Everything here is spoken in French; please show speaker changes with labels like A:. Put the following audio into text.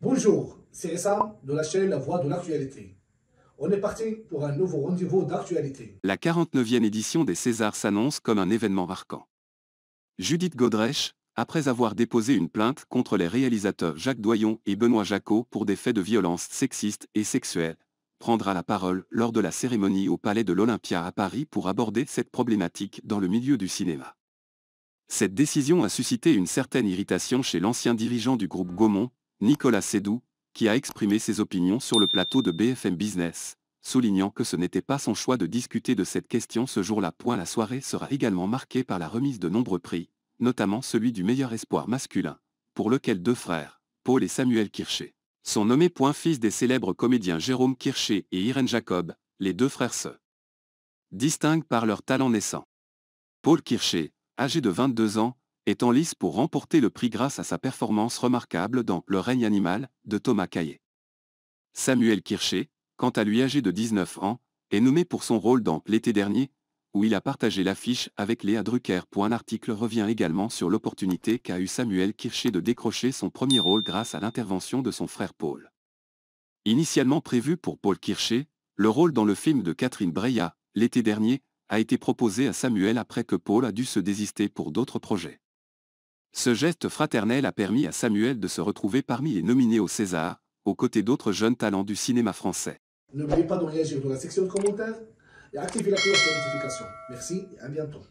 A: Bonjour, c'est Essa de la chaîne La Voix de l'actualité. On est parti pour un nouveau rendez-vous d'actualité.
B: La 49e édition des Césars s'annonce comme un événement marquant. Judith Godrèche, après avoir déposé une plainte contre les réalisateurs Jacques Doyon et Benoît Jacot pour des faits de violence sexiste et sexuelle, prendra la parole lors de la cérémonie au Palais de l'Olympia à Paris pour aborder cette problématique dans le milieu du cinéma. Cette décision a suscité une certaine irritation chez l'ancien dirigeant du groupe Gaumont, Nicolas Sédou, qui a exprimé ses opinions sur le plateau de BFM Business, soulignant que ce n'était pas son choix de discuter de cette question ce jour-là. La soirée sera également marquée par la remise de nombreux prix, notamment celui du meilleur espoir masculin, pour lequel deux frères, Paul et Samuel Kircher, sont nommés point fils des célèbres comédiens Jérôme Kircher et Irène Jacob, les deux frères se distinguent par leur talent naissant. Paul Kircher, âgé de 22 ans, est en lice pour remporter le prix grâce à sa performance remarquable dans Le règne animal de Thomas Caillet. Samuel Kircher, quant à lui âgé de 19 ans, est nommé pour son rôle dans L'été dernier, où il a partagé l'affiche avec Léa Drucker. Un article revient également sur l'opportunité qu'a eu Samuel Kircher de décrocher son premier rôle grâce à l'intervention de son frère Paul. Initialement prévu pour Paul Kircher, le rôle dans le film de Catherine Breillat, l'été dernier, a été proposé à Samuel après que Paul a dû se désister pour d'autres projets. Ce geste fraternel a permis à Samuel de se retrouver parmi les nominés au César, aux côtés d'autres jeunes talents du cinéma français.
A: N'oubliez pas de réagir dans la section de commentaires et activer la cloche de notification. Merci et à bientôt.